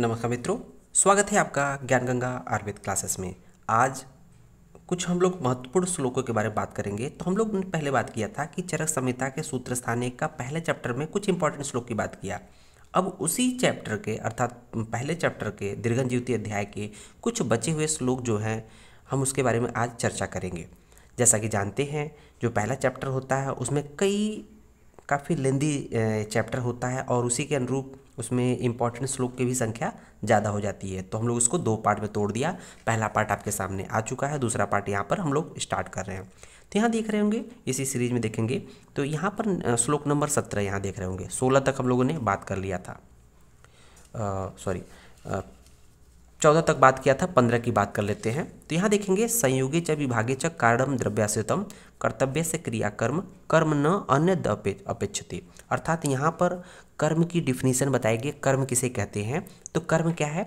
नमस्कार मित्रों स्वागत है आपका ज्ञान गंगा आयुर्वेद क्लासेस में आज कुछ हम लोग महत्वपूर्ण श्लोकों के बारे में बात करेंगे तो हम लोग ने पहले बात किया था कि चरक संहिता के सूत्र स्थाने का पहले चैप्टर में कुछ इंपॉर्टेंट श्लोक की बात किया अब उसी चैप्टर के अर्थात पहले चैप्टर के ज्योति अध्याय के कुछ बचे हुए श्लोक जो हैं हम उसके बारे में आज चर्चा करेंगे जैसा कि जानते हैं जो पहला चैप्टर होता है उसमें कई काफ़ी लेंदी चैप्टर होता है और उसी के अनुरूप उसमें इंपॉर्टेंट श्लोक की भी संख्या ज़्यादा हो जाती है तो हम लोग उसको दो पार्ट में तोड़ दिया पहला पार्ट आपके सामने आ चुका है दूसरा पार्ट यहाँ पर हम लोग स्टार्ट कर रहे हैं तो यहाँ देख रहे होंगे इसी सीरीज में देखेंगे तो यहाँ पर श्लोक नंबर सत्रह यहाँ देख रहे होंगे सोलह तक हम लोगों ने बात कर लिया था सॉरी चौदह तक बात किया था पंद्रह की बात कर लेते हैं तो यहाँ देखेंगे संयोगी च विभागे च कारणम द्रव्याश्रितम कर्तव्य से क्रिया कर्म कर्म न अन्य अपेक्षते अर्थात यहाँ पर कर्म की डिफिनीशन बताएगी कर्म किसे कहते हैं तो कर्म क्या है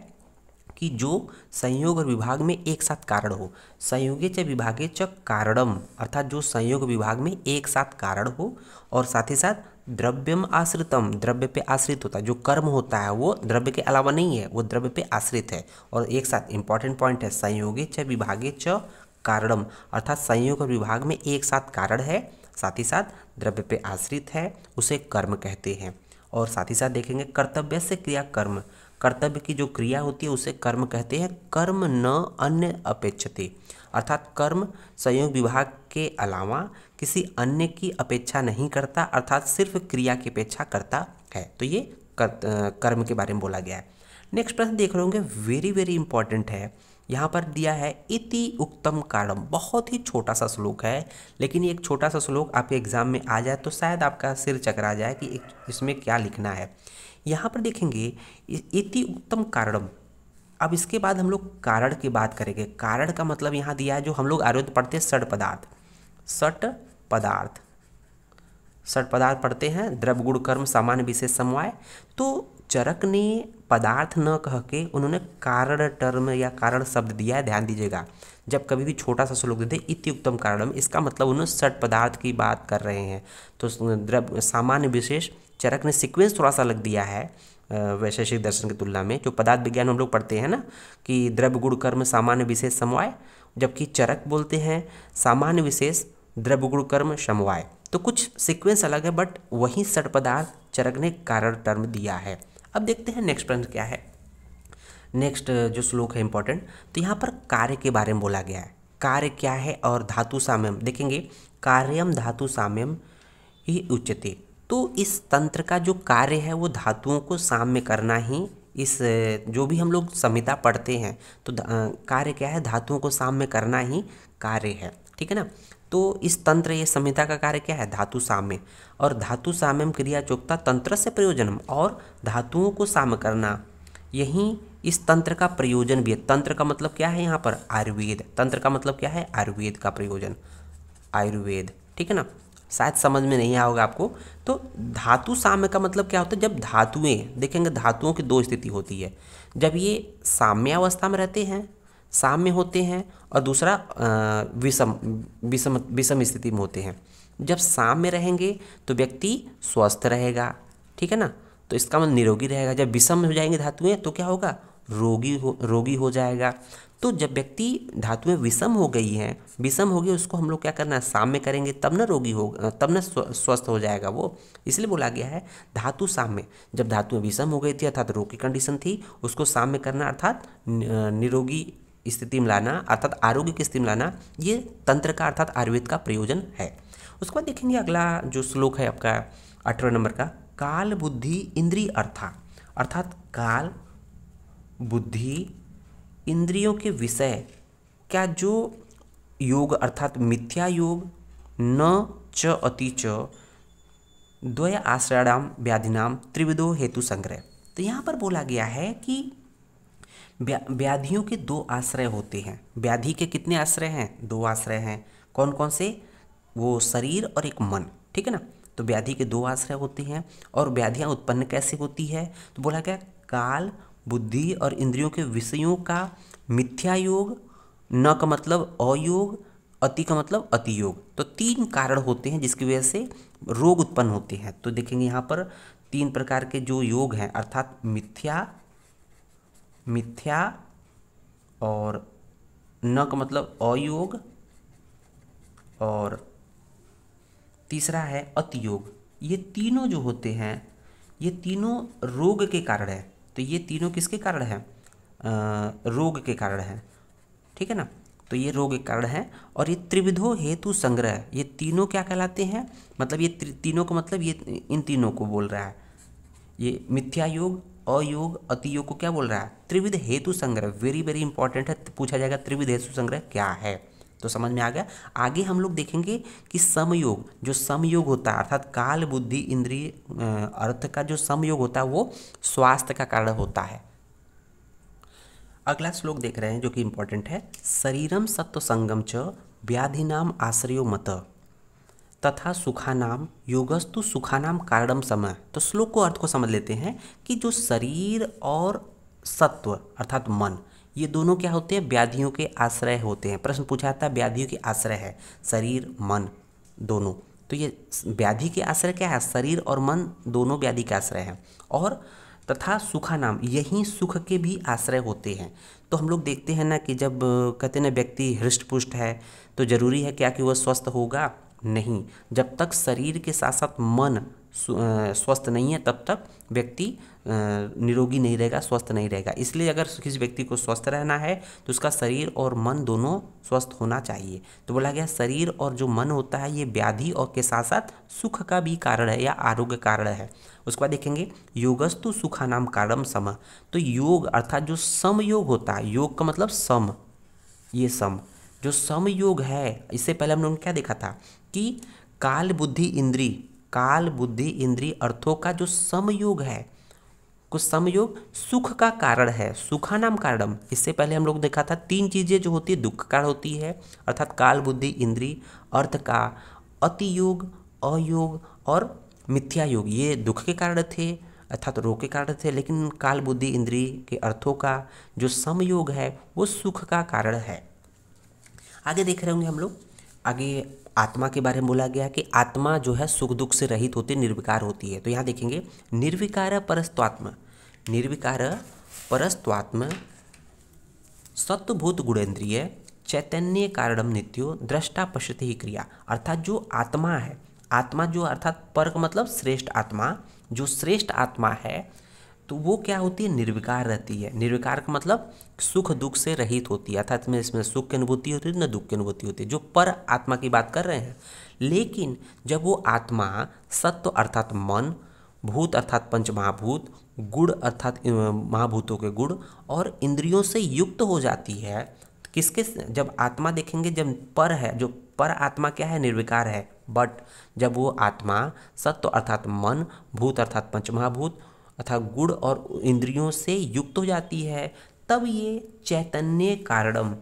कि जो संयोग और विभाग में एक साथ कारण हो संयोगे च विभागे च कारणम अर्थात जो संयोग विभाग में एक साथ कारण हो और साथ ही साथ द्रव्यम आश्रितम द्रव्य पे आश्रित होता है जो कर्म होता है वो द्रव्य के अलावा नहीं है वो द्रव्य पे आश्रित है और एक साथ इंपॉर्टेंट पॉइंट है संयोगे च विभागे च कारणम अर्थात संयोग और विभाग में एक साथ कारण है साथ ही साथ द्रव्य पे आश्रित है उसे कर्म कहते हैं और साथ ही साथ देखेंगे कर्तव्य से क्रिया कर्म कर्तव्य की जो क्रिया होती है उसे कर्म कहते हैं कर्म न अन्य अपेक्षते अर्थात कर्म संयोग विभाग के अलावा किसी अन्य की अपेक्षा नहीं करता अर्थात सिर्फ क्रिया की अपेक्षा करता है तो ये कर, कर्म के बारे में बोला गया है नेक्स्ट प्रश्न देख रहे होंगे वेरी वेरी इंपॉर्टेंट है यहाँ पर दिया है इति उक्तम कारण बहुत ही छोटा सा श्लोक है लेकिन एक छोटा सा श्लोक आपके एग्ज़ाम में आ जाए तो शायद आपका सिर चकरा जाए कि इसमें क्या लिखना है यहाँ पर देखेंगे इति उत्तम कारणम अब इसके बाद हम लोग कारण की बात करेंगे कारण का मतलब यहाँ दिया है जो हम लोग आयुर्वेद पढ़ते हैं सट पदार्थ सट पदार्थ सट पदार्थ पढ़ते हैं द्रव गुण कर्म सामान्य विशेष समवाय तो चरक ने पदार्थ न कह के उन्होंने कारण टर्म या कारण शब्द दिया है ध्यान दीजिएगा जब कभी भी छोटा सा श्लोक देते इति उत्तम कारणम इसका मतलब उन्होंने सट पदार्थ की बात कर रहे हैं तो द्रव सामान्य विशेष चरक ने सिक्वेंस थोड़ा सा अलग दिया है वैशेषिक दर्शन की तुलना में जो पदार्थ विज्ञान हम लोग पढ़ते हैं ना कि द्रव्य गुण कर्म सामान्य विशेष समवाय जबकि चरक बोलते हैं सामान्य विशेष द्रव्य गुण कर्म समवाय तो कुछ सीक्वेंस अलग है बट वही सट पदार्थ चरक ने कारण टर्म दिया है अब देखते हैं नेक्स्ट प्रश्न क्या है नेक्स्ट जो श्लोक है इंपॉर्टेंट तो यहाँ पर कार्य के बारे में बोला गया है कार्य क्या है और धातु साम्यम देखेंगे कार्यम धातु साम्यम ही उच्चते तो इस तंत्र का जो कार्य है वो धातुओं को साम्य करना ही इस जो भी हम लोग संहिता पढ़ते हैं तो कार्य क्या है धातुओं को साम्य करना ही कार्य है ठीक है ना तो इस तंत्र ये संहिता का कार्य क्या है धातु साम्य और धातु साम्यम क्रिया चोकता तंत्र से प्रयोजनम और धातुओं को साम्य करना यही इस तंत्र का प्रयोजन भी है तंत्र का मतलब क्या है यहाँ पर आयुर्वेद तंत्र का मतलब क्या है आयुर्वेद का प्रयोजन आयुर्वेद ठीक है ना शायद समझ में नहीं आओगे आपको तो धातु साम्य का मतलब क्या होता है जब धातुएं देखेंगे धातुओं की दो स्थिति होती है जब ये साम्यावस्था में रहते हैं साम्य होते हैं और दूसरा विषम विषम विषम स्थिति में होते हैं जब साम्य रहेंगे तो व्यक्ति स्वस्थ रहेगा ठीक है ना तो इसका मतलब निरोगी रहेगा जब विषम हो जाएंगे धातुएं तो क्या होगा रोगी हो रोगी हो जाएगा तो जब व्यक्ति धातु में विषम हो गई है विषम हो गई उसको हम लोग क्या करना है साम्य करेंगे तब ना रोगी हो तब ना स्वस्थ हो जाएगा वो इसलिए बोला गया है धातु साम्य जब धातु में विषम हो गई थी अर्थात रोग की कंडीशन थी उसको साम्य करना अर्थात निरोगी स्थिति में लाना अर्थात आरोग्य की स्थिति में लाना ये तंत्र का अर्थात आयुर्वेद का प्रयोजन है उसके बाद देखेंगे अगला जो श्लोक है आपका अठारह नंबर का काल बुद्धि इंद्री अर्था अर्थात काल बुद्धि इंद्रियों के विषय क्या जो योग अर्थात मिथ्या योग न च अति च द्वय आश्रयाणाम व्याधिनाम त्रिविदो हेतु संग्रह तो यहाँ पर बोला गया है कि व्याधियों के दो आश्रय होते हैं व्याधि के कितने आश्रय हैं दो आश्रय हैं कौन कौन से वो शरीर और एक मन ठीक है ना तो व्याधि के दो आश्रय होते हैं और व्याधियाँ उत्पन्न कैसे होती है तो बोला गया काल बुद्धि और इंद्रियों के विषयों का मिथ्या योग न का मतलब अयोग अति का मतलब अति योग तो तीन कारण होते हैं जिसकी वजह से रोग उत्पन्न होते हैं तो देखेंगे यहाँ पर तीन प्रकार के जो योग हैं अर्थात मिथ्या मिथ्या और न का मतलब अयोग और तीसरा है अति योग ये तीनों जो होते हैं ये तीनों रोग के कारण है तो ये तीनों किसके कारण है रोग के कारण है ठीक है ना तो ये रोग के कारण है और ये त्रिविधो हेतु संग्रह ये तीनों क्या कहलाते हैं मतलब ये तीनों का मतलब ये इन तीनों को बोल रहा है ये मिथ्या योग अयोग योग को क्या बोल रहा है त्रिविध हेतु संग्रह वेरी वेरी इंपॉर्टेंट है पूछा जाएगा त्रिविध हेतु संग्रह क्या है तो समझ में आ गया आगे हम लोग देखेंगे कि समयोग जो समयोग होता है अर्थात काल बुद्धि इंद्रिय अर्थ का जो समयोग होता है वो स्वास्थ्य का कारण होता है अगला श्लोक देख रहे हैं जो कि इंपॉर्टेंट है शरीरम सत्व संगम च व्याधिनाम आश्रयो मत तथा सुखानाम योगस्तु सुखानाम कारणम समय तो श्लोक को अर्थ को समझ लेते हैं कि जो शरीर और सत्व अर्थात मन ये दोनों क्या होते हैं व्याधियों के आश्रय होते हैं प्रश्न पूछा था व्याधियों के आश्रय है शरीर मन दोनों तो ये व्याधि के आश्रय क्या है शरीर और मन दोनों व्याधि के आश्रय हैं और तथा सुखा नाम यही सुख के भी आश्रय होते हैं तो हम लोग देखते हैं ना कि जब कहते ना व्यक्ति हृष्ट पुष्ट है तो जरूरी है क्या कि वह स्वस्थ होगा नहीं जब तक शरीर के साथ साथ मन स्वस्थ नहीं है तब तक व्यक्ति निरोगी नहीं रहेगा स्वस्थ नहीं रहेगा इसलिए अगर किसी व्यक्ति को स्वस्थ रहना है तो उसका शरीर और मन दोनों स्वस्थ होना चाहिए तो बोला गया शरीर और जो मन होता है ये व्याधि और के साथ साथ सुख का भी कारण है या आरोग्य कारण है उसके बाद देखेंगे योगस्तु सुखा नाम कारम सम तो योग अर्थात जो समयोग होता है योग का मतलब सम ये सम जो समयोग है इससे पहले हमने क्या देखा था कि काल बुद्धि इंद्री काल बुद्धि इंद्री अर्थों का जो समयोग है कुछ समयोग सुख का कारण है सुखा नाम कारणम इससे पहले हम लोग देखा था तीन चीज़ें जो होती है दुख कारण होती है अर्थात काल बुद्धि इंद्री अर्थ का अति योग अयोग और मिथ्या योग ये दुख के कारण थे अर्थात तो रोग के कारण थे लेकिन काल बुद्धि इंद्री के अर्थों का जो समयोग है वो सुख का कारण है आगे देख रहे होंगे हम लोग आगे आत्मा के बारे में बोला गया कि आत्मा जो है सुख दुख से रहित होती निर्विकार होती है तो यहाँ देखेंगे निर्विकार परस्त्वात्मा निर्विकार परस्त्वात्म सत्वभूत गुणेन्द्रिय चैतन्य कारणम नित्यो दृष्टा पश्यति ही क्रिया अर्थात जो आत्मा है आत्मा जो अर्थात पर मतलब श्रेष्ठ आत्मा जो श्रेष्ठ आत्मा है तो वो क्या होती है निर्विकार रहती है निर्विकार का मतलब सुख दुख से रहित होती है अर्थात में इसमें सुख की अनुभूति होती है न दुख की अनुभूति होती है जो पर आत्मा की बात कर रहे हैं लेकिन जब वो आत्मा सत्व अर्थात मन भूत अर्थात पंचमहाभूत गुण अर्थात महाभूतों के गुण और इंद्रियों से युक्त हो जाती है किसके जब आत्मा देखेंगे जब पर है जो पर आत्मा क्या है निर्विकार है बट जब वो आत्मा सत्व अर्थात मन भूत अर्थात पंचमहाभूत अर्थात गुण और इंद्रियों से युक्त हो जाती है तब ये चैतन्य कारणम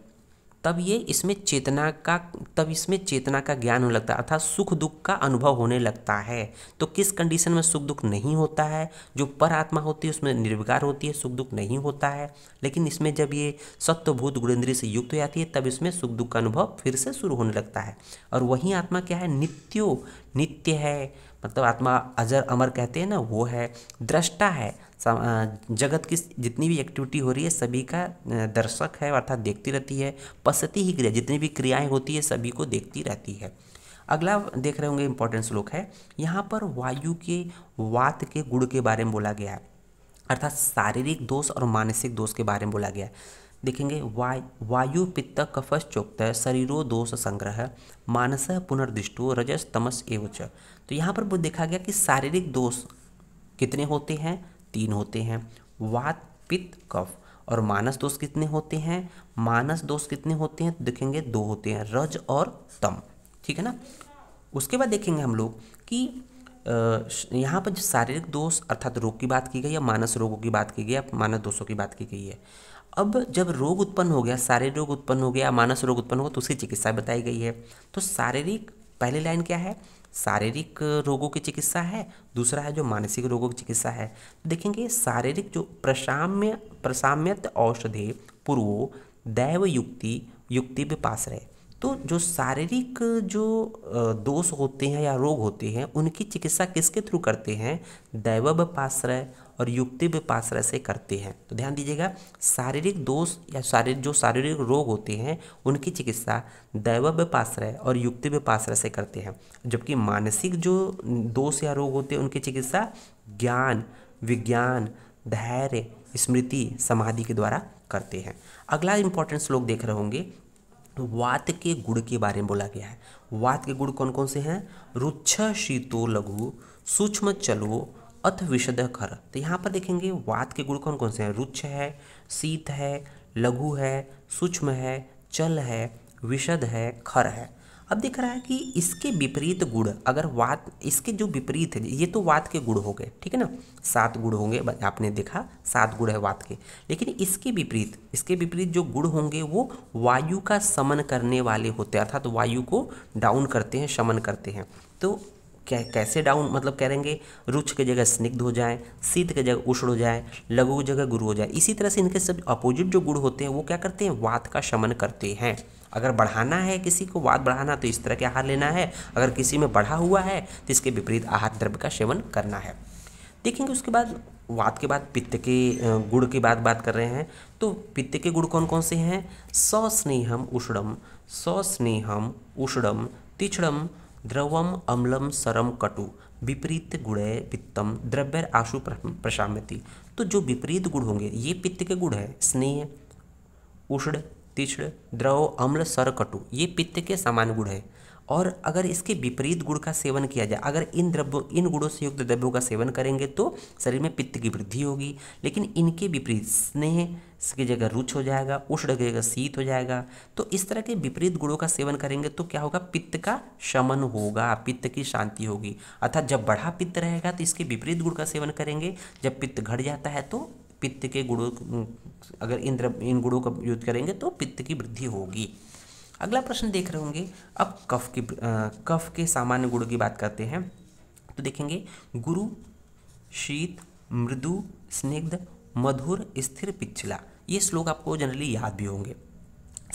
तब ये इसमें चेतना का तब इसमें चेतना का ज्ञान होने लगता है अर्थात सुख दुख का अनुभव होने लगता है तो किस कंडीशन में सुख दुख नहीं होता है जो पर आत्मा होती है उसमें निर्विकार होती है सुख दुख नहीं होता है लेकिन इसमें जब ये सत्वभूत गुणेंद्रिय से युक्त हो जाती है तब इसमें सुख दुख का अनुभव फिर से शुरू होने लगता है और वही आत्मा क्या है नित्यो नित्य है मतलब आत्मा अजर अमर कहते हैं ना वो है दृष्टा है जगत की जितनी भी एक्टिविटी हो रही है सभी का दर्शक है अर्थात देखती रहती है पसती ही क्रिया जितनी भी क्रियाएँ होती है सभी को देखती रहती है अगला देख रहे होंगे इंपॉर्टेंट श्लोक है यहाँ पर वायु के वात के गुण के बारे में बोला गया है अर्थात शारीरिक दोष और मानसिक दोष के बारे में बोला गया है देखेंगे वाय वायु पित्त कफस चोक्त शरीरों दोष संग्रह मानस पुनर्दिष्टो रजस तमस एवच तो यहाँ पर वो देखा गया कि शारीरिक दोष कितने होते हैं तीन होते हैं वात पित्त कफ और मानस दोष कितने होते हैं मानस दोष कितने होते हैं तो देखेंगे दो होते हैं रज और तम ठीक है ना उसके बाद देखेंगे हम लोग कि यहाँ पर शारीरिक दोष अर्थात रोग की बात की गई या मानस रोगों की बात की गई या मानस दोषों की बात की गई है अब जब रोग उत्पन्न हो गया शारीरिक रोग उत्पन्न हो गया मानस रोग उत्पन्न हो तो उसकी चिकित्सा बताई गई है तो शारीरिक पहली लाइन क्या है शारीरिक रोगों की चिकित्सा है दूसरा है जो मानसिक रोगों की चिकित्सा है देखेंगे शारीरिक जो प्रसाम्य प्रसाम्यत औषधे पूर्वो दैव युक्ति युक्ति विपाश्रय तो जो शारीरिक जो दोष होते हैं या रोग होते हैं उनकी चिकित्सा किसके थ्रू करते हैं दैव पाश्रय और युक्ति पाश्रय से करते हैं तो ध्यान दीजिएगा शारीरिक दोष या शारीरिक जो शारीरिक रोग होते हैं उनकी चिकित्सा दैव पाश्रय और युक्ति पाश्रय से करते हैं जबकि मानसिक जो दोष या रोग होते हैं उनकी चिकित्सा ज्ञान विज्ञान धैर्य स्मृति समाधि के द्वारा करते हैं अगला इंपॉर्टेंट श्लोक देख रहे होंगे तो वात के गुण के बारे में बोला गया है वात के गुण कौन कौन से हैं रुच्छ शीतो लघु सूक्ष्म चलो अथ विशद खर तो यहाँ पर देखेंगे वात के गुण कौन कौन से हैं रुच्छ है शीत है लघु है सूक्ष्म है चल है विशद है खर है अब दिख रहा है कि इसके विपरीत गुण अगर वात इसके जो विपरीत है ये तो वात के गुण हो गए ठीक है ना सात गुण होंगे आपने देखा सात गुण है वात के लेकिन इसके विपरीत इसके विपरीत जो गुण होंगे वो वायु का समन करने वाले होते हैं अर्थात तो वायु को डाउन करते हैं शमन करते हैं तो क्या कैसे डाउन मतलब कह रहेंगे रुच के जगह स्निग्ध हो जाए शीत के जगह उष्ण हो जाए लघु की जगह गुरु हो जाए इसी तरह से इनके सब अपोजिट जो गुण होते हैं वो क्या करते हैं वात का शमन करते हैं अगर बढ़ाना है किसी को वात बढ़ाना तो इस तरह के आहार लेना है अगर किसी में बढ़ा हुआ है तो इसके विपरीत आहार द्रव्य का सेवन करना है देखेंगे उसके बाद वात के बाद पित्त के गुड़ की बात बात कर रहे हैं तो पित्त के गुड़ कौन कौन से हैं सस्नेहम उष्णम सस्नेहम उष्णम तिछड़म द्रवम अम्लम सरम कटु विपरीत गुणे पित्तम द्रव्य आशु प्रशामति तो जो विपरीत गुण होंगे ये पित्त के गुण हैं स्नेह उष्ण तीक्ष्ण द्रव अम्ल सर कटु ये पित्त के समान गुण हैं और अगर इसके विपरीत गुड़ का सेवन किया जाए अगर इन द्रव्यों इन गुड़ों से युक्त द्रव्यों का सेवन करेंगे तो शरीर में पित्त की वृद्धि होगी लेकिन इनके विपरीत स्नेह की जगह रुच हो जाएगा उष्ण की जगह शीत हो जाएगा तो इस तरह के विपरीत गुणों का सेवन करेंगे तो क्या होगा पित्त का शमन होगा पित्त की शांति होगी अर्थात जब बढ़ा पित्त रहेगा तो इसके विपरीत गुड़ का सेवन करेंगे जब पित्त घट जाता है तो पित्त के गुड़ों अगर इन इन गुड़ों का यूज करेंगे तो पित्त की वृद्धि होगी अगला प्रश्न देख रहे होंगे अब कफ के कफ के सामान्य गुणों की बात करते हैं तो देखेंगे गुरु शीत मृदु स्निग्ध मधुर स्थिर पिछला ये श्लोक आपको जनरली याद भी होंगे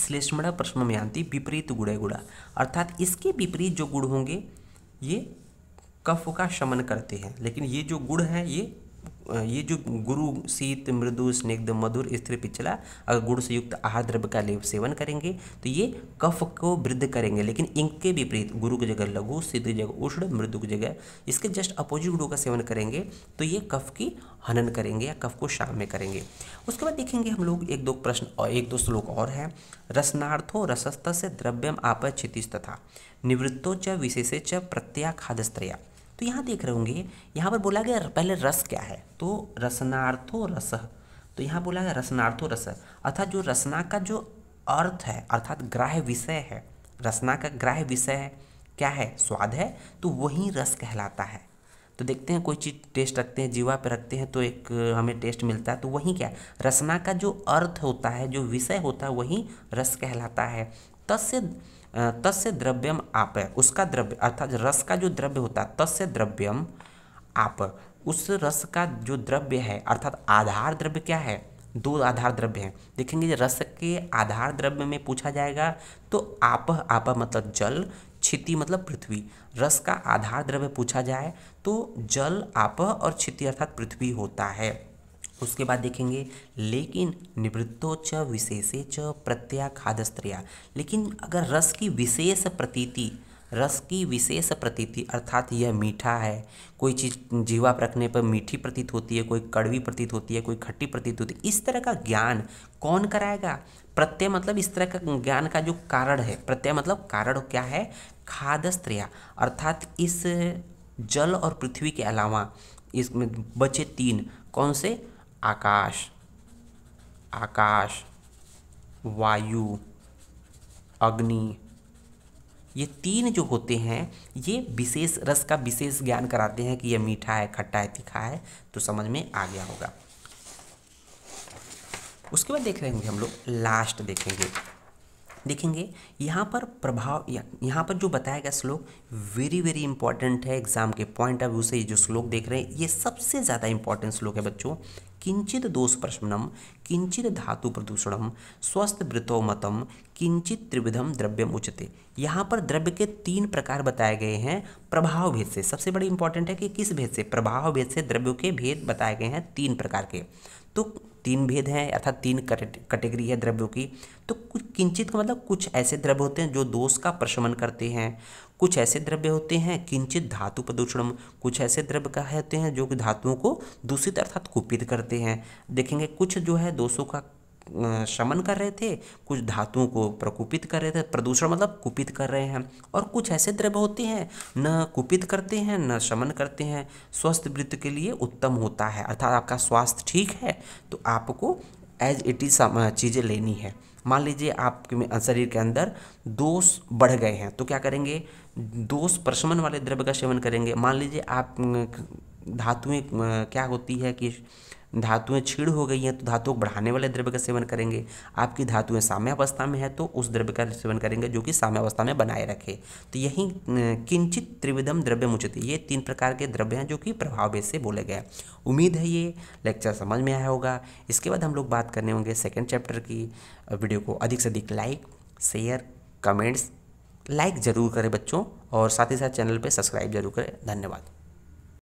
श्लेष्मणा प्रश्न में आती विपरीत गुड़े गुड़ा अर्थात इसके विपरीत जो गुड़ होंगे ये कफ का शमन करते हैं लेकिन ये जो गुड़ है ये ये जो गुरु शीत मृदु स्निग्ध मधुर स्त्री पिछला अगर गुड़ से युक्त आहार द्रव्य का सेवन करेंगे तो ये कफ को वृद्ध करेंगे लेकिन इनके विपरीत गुरु की जगह लघु सिद्ध की जगह उष्ण मृदु की जगह इसके जस्ट अपोजिट गुरु का सेवन करेंगे तो ये कफ की हनन करेंगे या कफ को शाम में करेंगे उसके बाद देखेंगे हम लोग एक दो प्रश्न और एक दो श्लोक और हैं रसनार्थो रसस्त से द्रव्यम आप क्षितिज तथा निवृत्तो च विशेषे च प्रत्याखादस्त्रया तो यहाँ देख रहे होंगे यहाँ पर बोला गया पहले रस क्या है तो रसनार्थो रस तो यहाँ बोला गया रसनार्थो रस अर्थात जो रसना का जो अर्थ है अर्थात ग्राह्य विषय है रसना का ग्राह्य विषय क्या है स्वाद है तो वही रस कहलाता है तो देखते हैं कोई चीज़ टेस्ट रखते हैं जीवा पे रखते हैं तो एक हमें टेस्ट मिलता है तो वही क्या रसना का जो अर्थ होता है जो विषय होता है वही रस कहलाता है तस्य तस्य द्रव्यम आप है उसका द्रव्य अर्थात रस का जो द्रव्य होता है तस्य द्रव्यम आप उस रस का जो द्रव्य है अर्थात आधार द्रव्य क्या है दो आधार द्रव्य हैं देखेंगे रस के आधार द्रव्य में पूछा जाएगा तो आप आप मतलब जल क्षिति मतलब पृथ्वी रस का आधार द्रव्य पूछा जाए तो जल आप और क्षिति अर्थात पृथ्वी होता है उसके बाद देखेंगे लेकिन निवृत्तो च विशेषे च स्त्रिया लेकिन अगर रस की विशेष प्रतीति रस की विशेष प्रतीति अर्थात यह मीठा है कोई चीज़ जीवा पर रखने पर मीठी प्रतीत होती है कोई कड़वी प्रतीत होती है कोई खट्टी प्रतीत होती है इस तरह का ज्ञान कौन कराएगा प्रत्यय मतलब इस तरह का ज्ञान का जो कारण है प्रत्यय मतलब कारण क्या है स्त्रिया अर्थात इस जल और पृथ्वी के अलावा इसमें बचे तीन कौन से आकाश आकाश वायु अग्नि ये तीन जो होते हैं ये विशेष रस का विशेष ज्ञान कराते हैं कि यह मीठा है खट्टा है तीखा है तो समझ में आ गया होगा उसके बाद देख रहेंगे हम लोग लास्ट देखेंगे देखेंगे यहाँ पर प्रभाव यहाँ पर जो बताया गया श्लोक वेरी वेरी इंपॉर्टेंट है एग्जाम के पॉइंट ऑफ व्यू से ये जो श्लोक देख रहे हैं ये सबसे ज़्यादा इंपॉर्टेंट श्लोक है बच्चों किंचित दोष प्रश्नम किंचित धातु प्रदूषणम स्वस्थ वृतो मतम किंचित त्रिविधम द्रव्यम उचते यहाँ पर द्रव्य के तीन प्रकार बताए गए हैं प्रभाव भेद से सबसे बड़ी इंपॉर्टेंट है कि किस भेद से प्रभाव भेद से द्रव्यों के भेद बताए गए हैं तीन प्रकार के तो तीन भेद हैं अर्थात तीन कैटेगरी है द्रव्यों की तो कुछ किंचित का मतलब कुछ ऐसे द्रव्य होते हैं जो दोष का प्रशमन करते हैं कुछ ऐसे द्रव्य होते हैं किंचित धातु प्रदूषण कुछ ऐसे द्रव्य का होते हैं जो कि धातुओं को दूषित अर्थात कुपित करते हैं देखेंगे कुछ जो है दोषों का शमन कर रहे थे कुछ धातुओं को प्रकुपित कर रहे थे प्रदूषण मतलब कुपित कर रहे हैं और कुछ ऐसे द्रव्य होते हैं न कुपित करते हैं न शमन करते हैं स्वस्थ वृत्त के लिए उत्तम होता है अर्थात आपका स्वास्थ्य ठीक है तो आपको एज इट इज़ चीज़ें लेनी है मान लीजिए आपके शरीर के अंदर दोष बढ़ गए हैं तो क्या करेंगे दोष प्रशमन वाले द्रव्य का सेवन करेंगे मान लीजिए आप धातुएं क्या होती है कि धातुएं छीड़ हो गई हैं तो धातु को बढ़ाने वाले द्रव्य का सेवन करेंगे आपकी धातुएं साम्यावस्था में है तो उस द्रव्य का सेवन करेंगे जो कि साम्यावस्था में बनाए रखे तो यही किंचित त्रिविधम द्रव्य मुचित ये तीन प्रकार के द्रव्य हैं जो कि प्रभाव भेद से बोले गए उम्मीद है ये लेक्चर समझ में आया होगा इसके बाद हम लोग बात करने होंगे सेकेंड चैप्टर की वीडियो को अधिक से अधिक लाइक शेयर कमेंट्स लाइक ज़रूर करें बच्चों और साथ ही साथ चैनल पर सब्सक्राइब जरूर करें धन्यवाद